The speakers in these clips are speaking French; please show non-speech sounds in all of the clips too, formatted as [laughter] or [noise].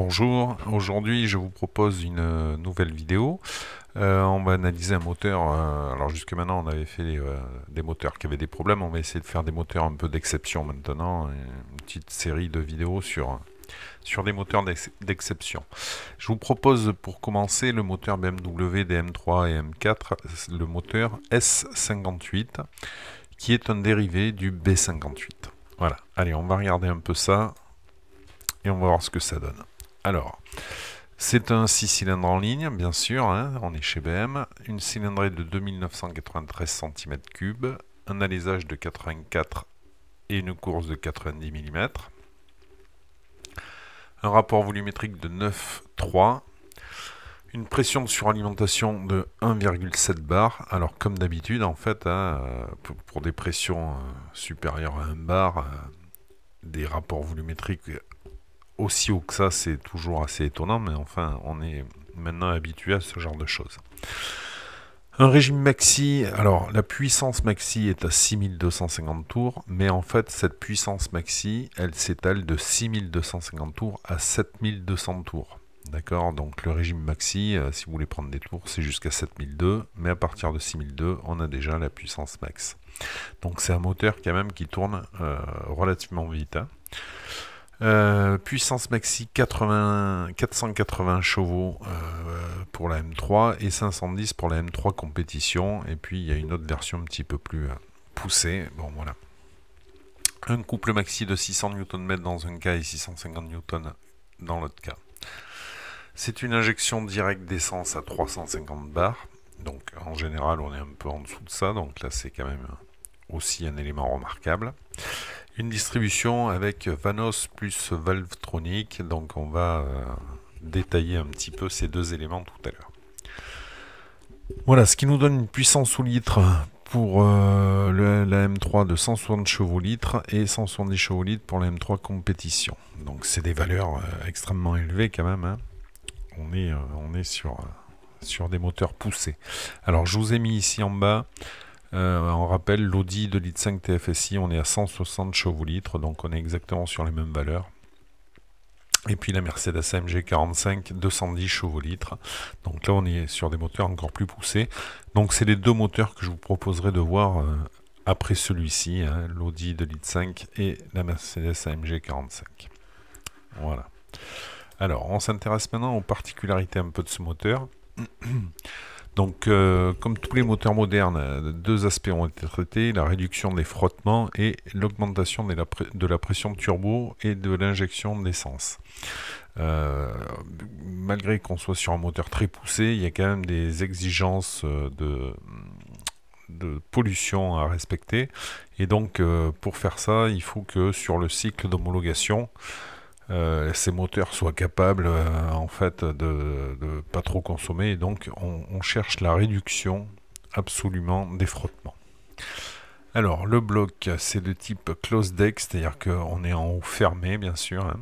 Bonjour, aujourd'hui je vous propose une euh, nouvelle vidéo. Euh, on va analyser un moteur, euh, alors jusque maintenant on avait fait des moteurs qui avaient des problèmes, on va essayer de faire des moteurs un peu d'exception maintenant, une petite série de vidéos sur, sur des moteurs d'exception. Je vous propose pour commencer le moteur BMW dm 3 et M4, le moteur S58, qui est un dérivé du B58. Voilà, allez on va regarder un peu ça et on va voir ce que ça donne. Alors, c'est un 6 cylindres en ligne, bien sûr, hein, on est chez BM, une cylindrée de 2993 cm3, un alésage de 84 et une course de 90 mm, un rapport volumétrique de 9,3, une pression de suralimentation de 1,7 bar. Alors comme d'habitude, en fait, hein, euh, pour des pressions euh, supérieures à 1 bar, euh, des rapports volumétriques aussi haut que ça, c'est toujours assez étonnant, mais enfin, on est maintenant habitué à ce genre de choses. Un régime maxi, alors la puissance maxi est à 6250 tours, mais en fait cette puissance maxi, elle s'étale de 6250 tours à 7200 tours. D'accord Donc le régime maxi, euh, si vous voulez prendre des tours, c'est jusqu'à 7002, mais à partir de 6002, on a déjà la puissance max. Donc c'est un moteur quand même qui tourne euh, relativement vite. Hein. Euh, puissance maxi 480 chevaux euh, pour la M3 et 510 pour la M3 compétition. Et puis il y a une autre version un petit peu plus euh, poussée. Bon voilà. Un couple maxi de 600 Nm dans un cas et 650 Nm dans l'autre cas. C'est une injection directe d'essence à 350 bars. Donc en général on est un peu en dessous de ça. Donc là c'est quand même aussi un élément remarquable une distribution avec Vanos plus Valvetronic. Donc on va euh, détailler un petit peu ces deux éléments tout à l'heure. Voilà, ce qui nous donne une puissance au litre pour euh, la M3 de 160 chevaux litres et 170 chevaux litres pour la M3 compétition. Donc c'est des valeurs euh, extrêmement élevées quand même. Hein. On est, on est sur, sur des moteurs poussés. Alors je vous ai mis ici en bas euh, on rappelle, l'Audi de 2,5 5 TFSI, on est à 160 chevaux litres, donc on est exactement sur les mêmes valeurs. Et puis la Mercedes AMG 45, 210 chevaux litres. Donc là, on est sur des moteurs encore plus poussés. Donc c'est les deux moteurs que je vous proposerai de voir euh, après celui-ci, l'Audi l'Audi 2,5 5 et la Mercedes AMG 45. Voilà. Alors, on s'intéresse maintenant aux particularités un peu de ce moteur. [clears throat] Donc, euh, comme tous les moteurs modernes, deux aspects ont été traités, la réduction des frottements et l'augmentation de, la de, pression turbo et de l'injection d'essence. Euh, malgré qu'on soit sur un moteur très poussé, il y a quand même des exigences euh, de, pollution à respecter. Et donc, pour faire ça, il faut que sur le cycle d'homologation, euh, ces moteurs soient capables euh, en fait de, ne pas trop consommer et donc on, cherche la réduction absolument des frottements. Alors le bloc c'est de type close deck, c'est-à-dire qu'on est en haut fermé bien sûr. Hein.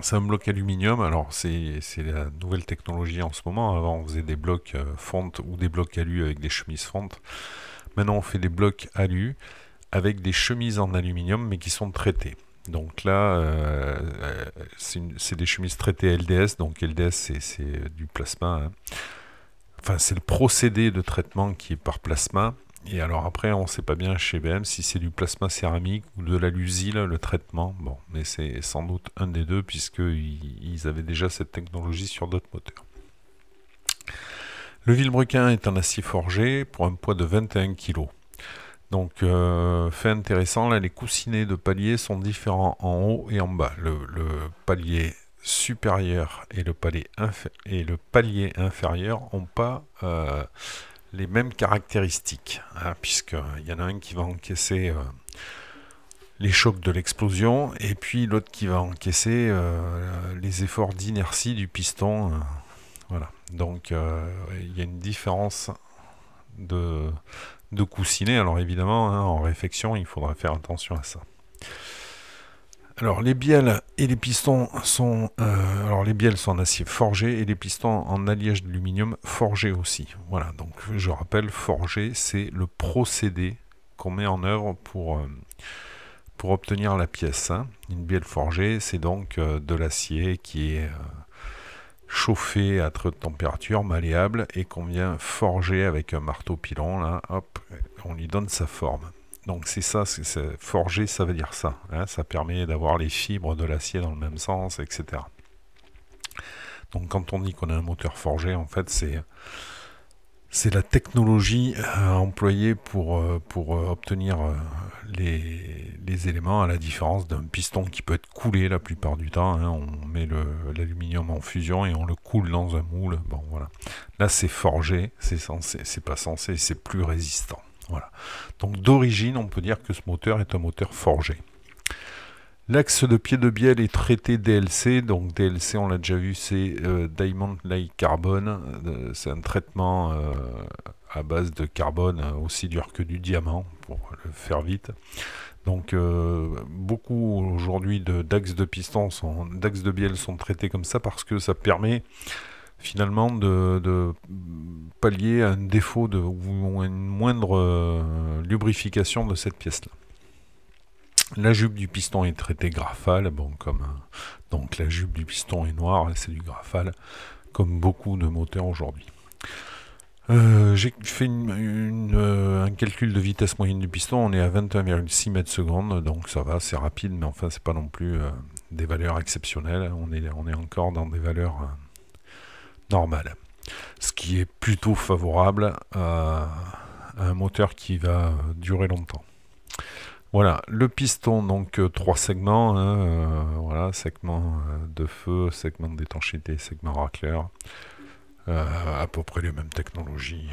C'est un bloc aluminium, alors c'est la nouvelle technologie en ce moment. Avant on faisait des blocs euh, fonte ou des blocs alu avec des chemises fonte. Maintenant on fait des blocs alu avec des chemises en aluminium mais qui sont traitées. Donc là, euh, euh, c'est des chemises traitées LDS. Donc LDS, c'est euh, du plasma. Hein. Enfin, c'est le procédé de traitement qui est par plasma. Et alors après, on ne sait pas bien chez BM si c'est du plasma céramique ou de la lusile, le traitement. Bon, mais c'est sans doute un des deux, puisqu'ils avaient déjà cette technologie sur d'autres moteurs. Le vilebrequin est un acier forgé pour un poids de 21 kg. Donc euh, fait intéressant, là les coussinets de paliers sont différents en haut et en bas. Le, palier supérieur et le palier, inférieur n'ont pas euh, les mêmes caractéristiques, hein, puisque puisqu'il euh, y en a un qui va encaisser les chocs de l'explosion, et puis l'autre qui va encaisser les efforts d'inertie du piston. voilà, donc il y a une différence de, de coussiner. Alors évidemment, hein, en réfection, il faudra faire attention à ça. Alors les bielles et les pistons sont euh, alors les bielles sont en acier forgé et les pistons en alliage d'aluminium forgé aussi. Voilà, donc je rappelle forgé, c'est le procédé qu'on met en œuvre pour euh, pour obtenir la pièce. Hein. Une bielle forgée, c'est donc euh, de l'acier qui est chauffé à très haute température, malléable, et qu'on vient forger avec un marteau pilon, là, hop, on lui donne sa forme. Donc c'est ça, forger, ça veut dire ça. Hein. ça permet d'avoir les fibres de l'acier dans le même sens, etc. Donc quand on dit qu'on a un moteur forgé, en fait, c'est c'est la technologie euh, employée pour, euh, pour euh, obtenir les, éléments, à la différence d'un piston qui peut être coulé la plupart du temps. Hein. On met l'aluminium en fusion et on le coule dans un moule. Bon, voilà. Là, c'est forgé, c'est c'est pas censé, c'est plus résistant. Voilà. Donc d'origine, on peut dire que ce moteur est un moteur forgé. L'axe de pied de biel est traité DLC, donc DLC on l'a déjà vu c'est euh, Diamond Light Carbone, euh, c'est un traitement euh, à base de carbone aussi dur que du diamant, pour le faire vite. Donc beaucoup aujourd'hui d'axes de, de piston, d'axes de bielle sont traités comme ça parce que ça permet finalement de, pallier un défaut de, ou une moindre lubrification de cette pièce-là. La jupe du piston est traitée graphale, bon, donc la jupe du piston est noire, c'est du graphal, comme beaucoup de moteurs aujourd'hui. Euh, j'ai fait euh, un calcul de vitesse moyenne du piston, on est à 21,6 mètres secondes, donc ça va, c'est rapide, mais enfin c'est pas non plus euh, des valeurs exceptionnelles, on est, encore dans des valeurs normales. Ce qui est plutôt favorable à un moteur qui va durer longtemps. Voilà, le piston, donc euh, trois segments, hein, euh, voilà, segment euh, de feu, segment d'étanchéité, segment racleur, à peu près les mêmes technologies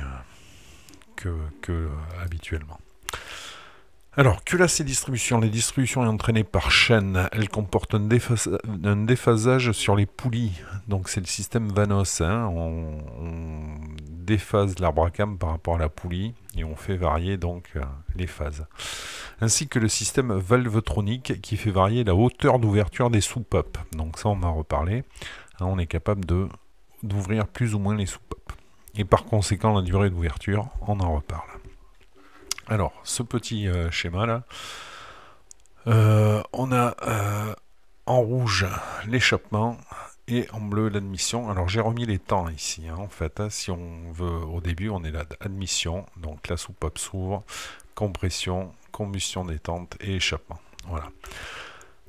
que, que habituellement. Alors, que là ces distribution. Les distributions est entraînée par chaîne. Elle comporte un, déphasage, sur les poulies. Donc, c'est le système Vanos. Hein. On, déphase l'arbre à cam par rapport à la poulie et on fait varier donc euh, les phases. Ainsi que le système valvetronique qui fait varier la hauteur d'ouverture des soupapes. Donc, ça, on en reparler. Hein, on est capable d'ouvrir plus ou moins les soupapes. Et par conséquent, la durée d'ouverture, on en reparle. Alors, ce petit euh, schéma là, euh, on a euh, en rouge l'échappement et en bleu l'admission. Alors j'ai remis les temps ici hein, en fait. Hein. si on veut au début, on est là d'admission, donc la soupape s'ouvre, compression, combustion détente et échappement. Voilà.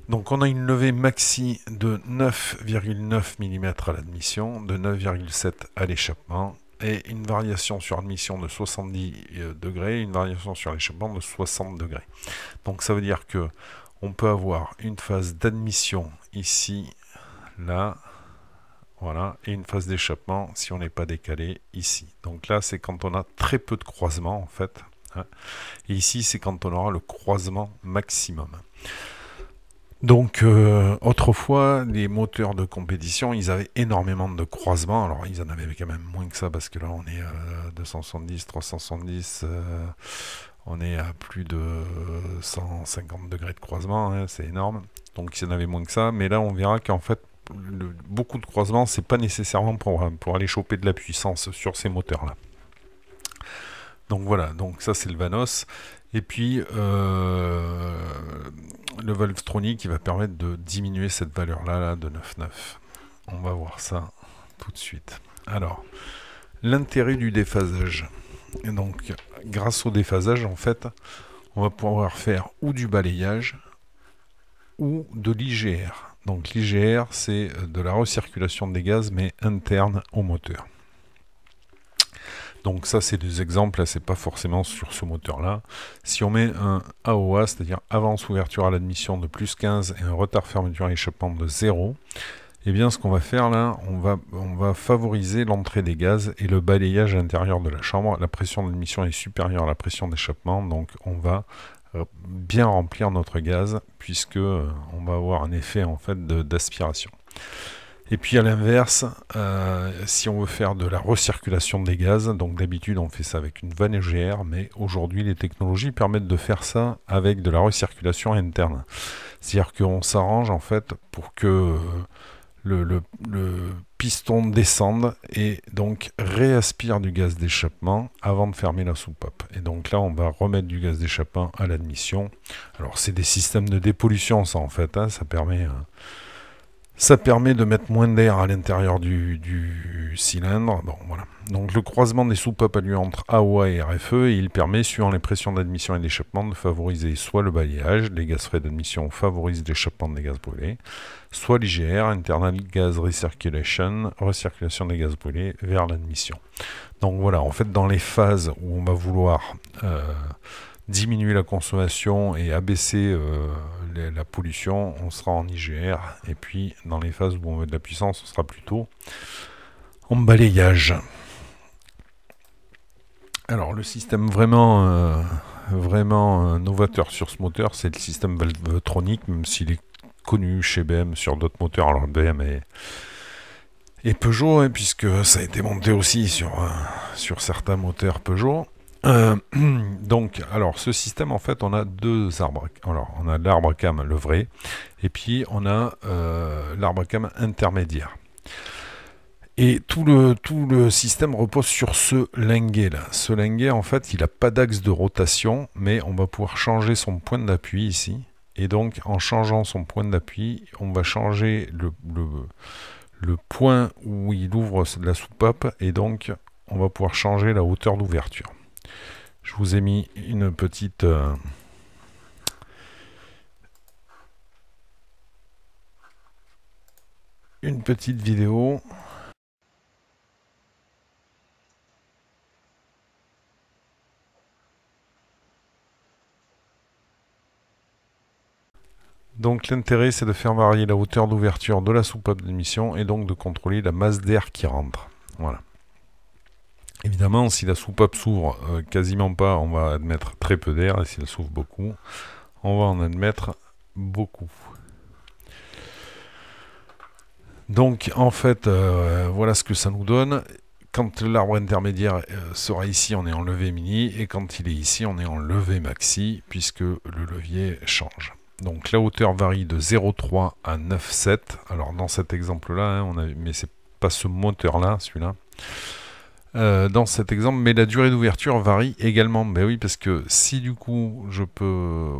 Donc on a une levée maxi de 9,9 mm à l'admission, de 9,7 à l'échappement et une variation sur admission de 70 euh, degrés, une variation sur l'échappement de 60 degrés. Donc ça veut dire que on peut avoir une phase d'admission ici, là, voilà, et une phase d'échappement si on n'est pas décalé ici. Donc là, c'est quand on a très peu de croisement en fait. Hein. Et ici, c'est quand on aura le croisement maximum. Donc, euh, autrefois, les moteurs de compétition, ils avaient énormément de croisements. Alors, ils en avaient quand même moins que ça, parce que là, on est à 270, 370, euh, on est à plus de 150 degrés de croisement, hein, c'est énorme. Donc, ils en avaient moins que ça. Mais là, on verra qu'en fait, beaucoup de croisements, c'est pas nécessairement pour, pour aller choper de la puissance sur ces moteurs-là. Donc voilà, donc ça c'est le Vanos. Et puis euh, le valvetronic qui va permettre de diminuer cette valeur-là là, de 9,9. On va voir ça tout de suite. Alors, l'intérêt du déphasage. Et donc, grâce au déphasage, en fait, on va pouvoir faire ou du balayage ou de l'IGR. Donc l'IGR, c'est de la recirculation des gaz, mais interne au moteur. Donc ça, c'est des exemples, là c'est pas forcément sur ce moteur-là. Si on met un AOA, c'est-à-dire avance ouverture à l'admission de plus 15 et un retard fermeture à l'échappement de 0, eh bien ce qu'on va faire là, on va, on va favoriser l'entrée des gaz et le balayage à l'intérieur de la chambre. La pression d'admission est supérieure à la pression d'échappement, donc on va euh, bien remplir notre gaz puisque euh, on va avoir un effet en fait d'aspiration. Et puis à l'inverse, euh, si on veut faire de la recirculation des gaz, donc d'habitude on fait ça avec une vanne EGR, mais aujourd'hui les technologies permettent de faire ça avec de la recirculation interne. C'est-à-dire qu'on s'arrange en fait pour que euh, le, piston descende et donc réaspire du gaz d'échappement avant de fermer la soupape. Et donc là, on va remettre du gaz d'échappement à l'admission. Alors c'est des systèmes de dépollution ça en fait, hein. ça permet... Euh, ça permet de mettre moins d'air à l'intérieur du, cylindre. Bon, voilà. Donc le croisement des soupapes à lui entre AOA et RFE, et il permet, suivant les pressions d'admission et d'échappement, de favoriser soit le balayage, les gaz frais d'admission favorisent l'échappement des gaz brûlés, soit l'IGR, Internal Gas Recirculation, recirculation des gaz brûlés vers l'admission. Donc voilà, en fait, dans les phases où on va vouloir... Euh, diminuer la consommation et abaisser euh, la pollution, on sera en IGR. Et puis, dans les phases où on veut de la puissance, on sera plutôt en balayage. Alors le système vraiment, euh, vraiment euh, novateur sur ce moteur, c'est le système Valvetronic, même s'il est connu chez BM sur d'autres moteurs. Alors BM et, Peugeot, hein, puisque ça a été monté aussi sur, sur certains moteurs Peugeot. Euh, [clears throat] donc, alors, ce système, en fait, on a deux arbres. Alors, on a l'arbre cam, le vrai, et puis on a euh, l'arbre cam intermédiaire. Et tout le, tout le système repose sur ce linguet là. Ce linguet, en fait, il n'a pas d'axe de rotation, mais on va pouvoir changer son point d'appui ici. Et donc, en changeant son point d'appui, on va changer le, le point où il ouvre la soupape, et donc, on va pouvoir changer la hauteur d'ouverture. Je vous ai mis une petite... Euh, une petite vidéo. Donc l'intérêt c'est de faire varier la hauteur d'ouverture de la soupape d'émission et donc de contrôler la masse d'air qui rentre. Voilà. Évidemment, si la soupape s'ouvre euh, quasiment pas, on va admettre très peu d'air, et si elle s'ouvre beaucoup, on va en admettre beaucoup. Donc en fait, euh, voilà ce que ça nous donne. Quand l'arbre intermédiaire euh, sera ici, on est en levée mini, et quand il est ici, on est en levée maxi, puisque le levier change. Donc la hauteur varie de 0,3 à 9,7. Alors dans cet exemple-là, hein, on a, mais c'est pas ce moteur-là, celui-là. Euh, dans cet exemple, mais la durée d'ouverture varie également. Ben oui, parce que si du coup je peux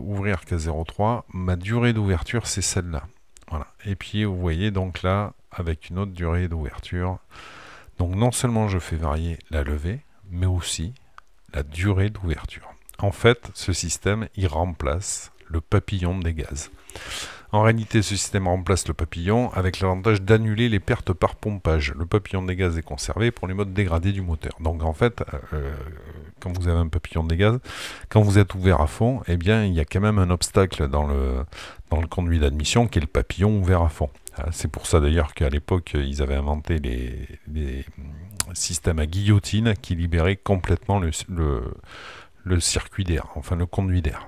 ouvrir qu'à 03 ma durée d'ouverture c'est celle-là. Voilà. Et puis vous voyez donc là, avec une autre durée d'ouverture, donc non seulement je fais varier la levée, mais aussi la durée d'ouverture. En fait, ce système, il remplace le papillon des gaz. En réalité, ce système remplace le papillon avec l'avantage d'annuler les pertes par pompage. Le papillon des gaz est conservé pour les modes dégradés du moteur. Donc en fait, euh, euh, quand vous avez un papillon des gaz, quand vous êtes ouvert à fond, eh bien il y a quand même un obstacle dans le, dans le conduit d'admission qui est le papillon ouvert à fond. Ah, c'est pour ça d'ailleurs qu'à l'époque, ils avaient inventé les, euh, systèmes à guillotine qui libéraient complètement le, le circuit d'air, enfin le conduit d'air.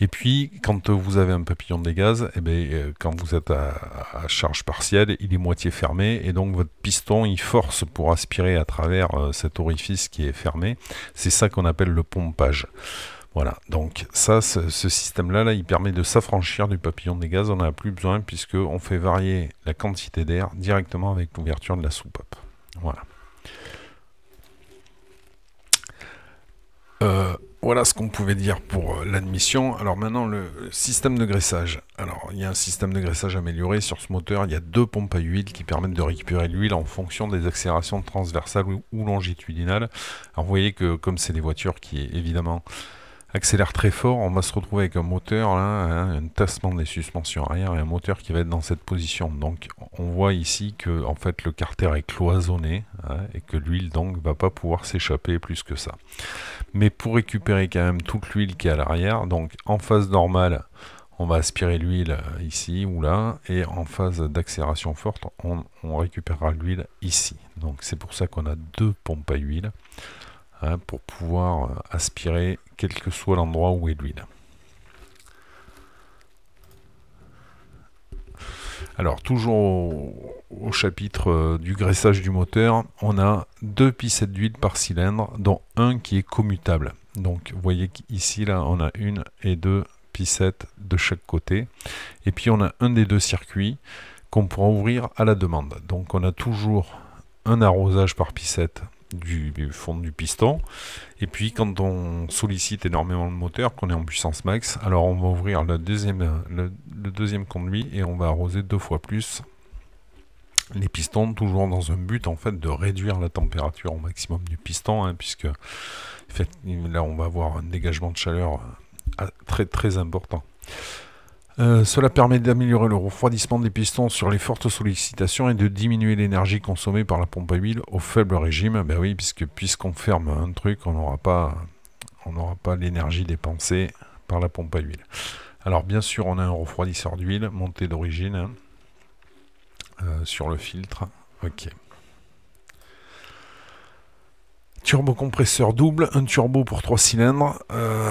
Et puis, quand vous avez un papillon des gaz, eh ben, euh, quand vous êtes à, charge partielle, il est moitié fermé et donc votre piston, il force pour aspirer à travers euh, cet orifice qui est fermé. C'est ça qu'on appelle le pompage. Voilà, donc ça, ce, système-là, là, il permet de s'affranchir du papillon des gaz, on n'en a plus besoin puisqu'on fait varier la quantité d'air directement avec l'ouverture de la soupape. Voilà. Euh, voilà ce qu'on pouvait dire pour euh, l'admission. Alors maintenant, le système de graissage. Alors, il y a un système de graissage amélioré sur ce moteur. Il y a deux pompes à huile qui permettent de récupérer l'huile en fonction des accélérations transversales ou longitudinales. Alors, vous voyez que comme c'est des voitures qui, est évidemment, accélère très fort, on va se retrouver avec un moteur, là, hein, hein, un tassement des suspensions arrière et un moteur qui va être dans cette position. Donc on voit ici que en fait le carter est cloisonné hein, et que l'huile donc va pas pouvoir s'échapper plus que ça. Mais pour récupérer quand même toute l'huile qui est à l'arrière, donc en phase normale, on va aspirer l'huile ici ou là, et en phase d'accélération forte, on, on récupérera l'huile ici. Donc c'est pour ça qu'on a deux pompes à huile. Hein, pour pouvoir euh, aspirer quel que soit l'endroit où est l'huile. Alors toujours au, chapitre euh, du graissage du moteur, on a deux piscettes d'huile par cylindre, dont un qui est commutable. Donc vous voyez qu'ici là on a une et deux piscettes de chaque côté. Et puis on a un des deux circuits qu'on pourra ouvrir à la demande. Donc on a toujours un arrosage par piscette, du, fond du piston. Et puis quand on sollicite énormément le moteur, qu'on est en puissance max, alors on va ouvrir la deuxième, le, deuxième conduit et on va arroser deux fois plus les pistons, toujours dans un but en fait de réduire la température au maximum du piston, hein, puisque là on va avoir un dégagement de chaleur euh, très très important. Euh, cela permet d'améliorer le refroidissement des pistons sur les fortes sollicitations et de diminuer l'énergie consommée par la pompe à huile au faible régime. Ah ben oui, puisque puisqu'on ferme un truc, on n'aura pas, pas l'énergie dépensée par la pompe à huile. Alors bien sûr, on a un refroidisseur d'huile monté d'origine hein, euh, sur le filtre. Ok. compresseur double, un turbo pour trois cylindres. Euh,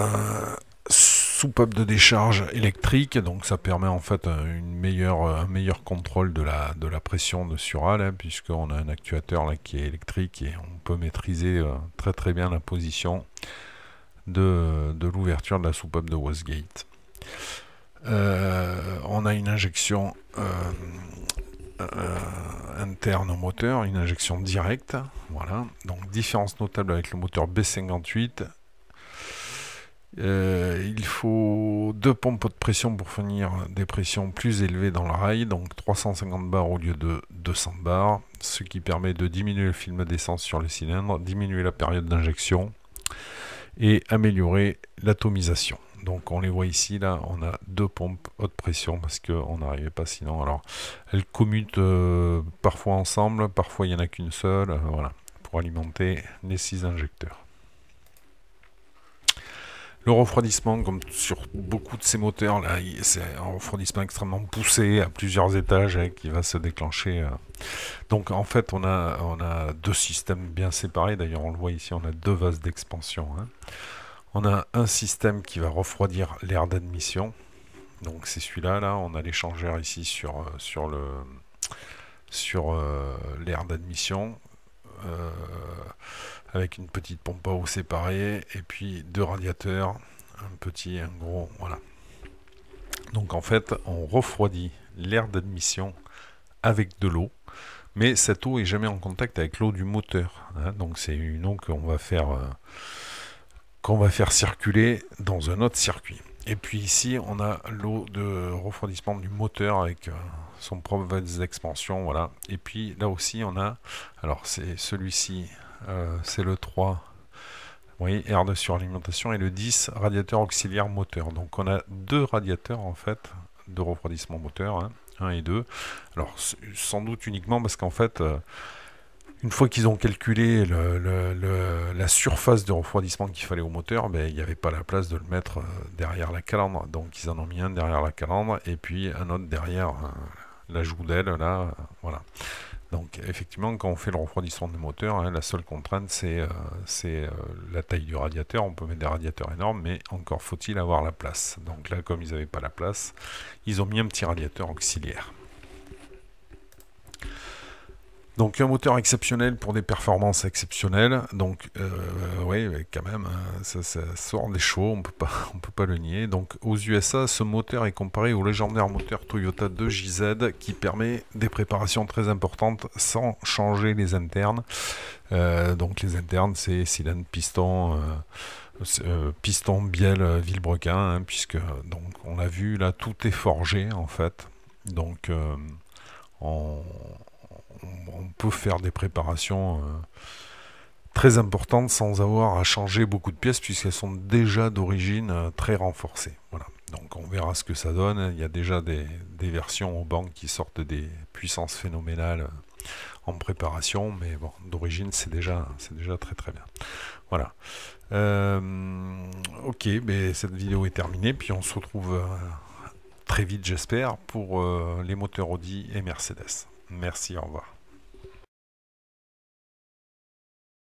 soupape de décharge électrique, donc ça permet en fait euh, une meilleure, euh, un meilleur contrôle de la, de la pression de sural, hein, puisqu'on a un actuateur là qui est électrique et on peut maîtriser euh, très très bien la position de, l'ouverture de la soupape de Westgate on a une injection interne au moteur, une injection directe. Voilà. Donc différence notable avec le moteur B58 euh, il faut deux pompes haute pression pour fournir des pressions plus élevées dans le rail, donc 350 bars au lieu de 200 bars, ce qui permet de diminuer le film d'essence sur le cylindres, diminuer la période d'injection et améliorer l'atomisation. Donc on les voit ici, là on a deux pompes haute pression parce qu'on n'arrivait pas sinon. Alors elles commutent euh, parfois ensemble, parfois il n'y en a qu'une seule, euh, voilà, pour alimenter les six injecteurs. Le refroidissement, comme sur beaucoup de ces moteurs, là, c'est un refroidissement extrêmement poussé à plusieurs étages hein, qui va se déclencher. Euh. Donc en fait, on a, on a deux systèmes bien séparés. D'ailleurs, on le voit ici, on a deux vases d'expansion. Hein. On a un système qui va refroidir l'air d'admission. Donc c'est celui-là, là, on a l'échangeur ici sur, euh, sur le sur euh, l'air d'admission avec une petite pompe à eau séparée et puis deux radiateurs, un petit un gros, voilà. Donc en fait, on refroidit l'air d'admission avec de l'eau, mais cette eau est jamais en contact avec l'eau du moteur. Hein. donc c'est une eau qu'on va faire euh, qu'on va faire circuler dans un autre circuit. Et puis ici, on a l'eau de refroidissement du moteur avec euh, son propre expansion d'expansion, voilà. Et puis là aussi, on a, alors c'est celui-ci euh, c'est le 3. Oui, air de suralimentation et le 10, radiateur auxiliaire moteur. Donc on a deux radiateurs en fait de refroidissement moteur, 1 hein, et 2. Alors sans doute uniquement parce qu'en fait, euh, une fois qu'ils ont calculé la surface de refroidissement qu'il fallait au moteur, ben, il n'y avait pas la place de le mettre euh, derrière la calandre. Donc ils en ont mis un derrière la calandre et puis un autre derrière la joue d'aile là, voilà. Donc effectivement, quand on fait le refroidissement de moteur, hein, la seule contrainte c'est euh, euh, la taille du radiateur. On peut mettre des radiateurs énormes, mais encore faut-il avoir la place. Donc là, comme ils n'avaient pas la place, ils ont mis un petit radiateur auxiliaire. Donc un moteur exceptionnel pour des performances exceptionnelles. Donc euh, oui, quand même, hein, ça, sort des chauds. on peut pas, [laughs] on peut pas le nier. Donc aux USA, ce moteur est comparé au légendaire moteur Toyota 2JZ qui permet des préparations très importantes sans changer les internes. Euh, donc les internes, c'est cylindre, piston. Euh, piston biel Villebrequin, hein, puisque donc on l'a vu là, tout est forgé en fait. Donc on, on, peut faire des préparations euh, très importantes sans avoir à changer beaucoup de pièces puisqu'elles sont déjà d'origine euh, très renforcées. Voilà. Donc on verra ce que ça donne. Il y a déjà des, versions aux banques qui sortent des puissances phénoménales euh, en préparation, mais bon, d'origine c'est déjà, déjà très très bien. Voilà. ok, cette vidéo est terminée, puis on se retrouve très vite j'espère pour les moteurs Audi et Mercedes. Merci, au revoir.